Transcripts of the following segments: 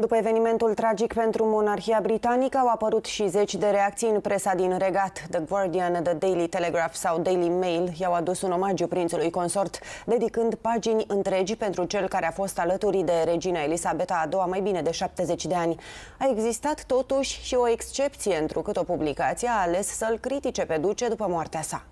După evenimentul tragic pentru monarhia britanică, au apărut și zeci de reacții în presa din regat. The Guardian, The Daily Telegraph sau Daily Mail i-au adus un omagiu prințului consort, dedicând pagini întregi pentru cel care a fost alături de regina Elisabeta a II mai bine de 70 de ani. A existat totuși și o excepție, întrucât o publicație a ales să-l critique pe duce după moartea sa.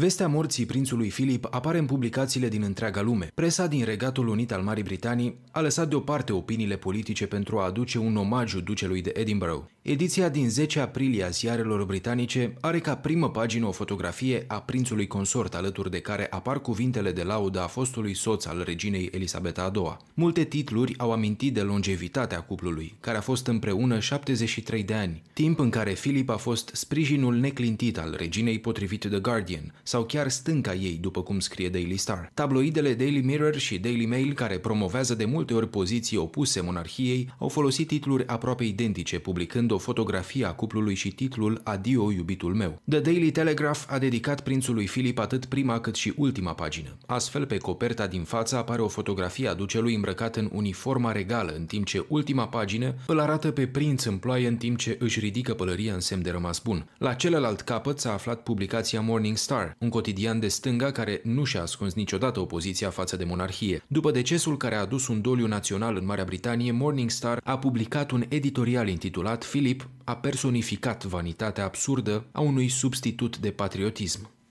Vestea morții prințului Filip apare în publicațiile din întreaga lume. Presa din Regatul Unit al Marii Britanii a lăsat deoparte opiniile politice pentru a aduce un omagiu ducelui de Edinburgh. Ediția din 10 aprilie a ziarelor britanice are ca primă pagină o fotografie a prințului consort, alături de care apar cuvintele de laudă a fostului soț al reginei Elisabeta II. Multe titluri au amintit de longevitatea cuplului, care a fost împreună 73 de ani, timp în care Filip a fost sprijinul neclintit al reginei potrivit The Guardian, sau chiar stânca ei, după cum scrie Daily Star. Tabloidele Daily Mirror și Daily Mail, care promovează de multe ori poziții opuse monarhiei, au folosit titluri aproape identice, publicând o fotografie a cuplului și titlul Adio, iubitul meu. The Daily Telegraph a dedicat prințului Filip atât prima cât și ultima pagină. Astfel, pe coperta din față apare o fotografie a ducelui îmbrăcat în uniforma regală, în timp ce ultima pagină îl arată pe prinț în ploaie în timp ce își ridică pălăria în semn de rămas bun. La celălalt capăt s-a aflat publicația Morning Star, un cotidian de stânga care nu și-a ascuns niciodată opoziția față de monarhie. După decesul care a adus un doliu național în Marea Britanie, Morningstar a publicat un editorial intitulat Philip a personificat vanitatea absurdă a unui substitut de patriotism.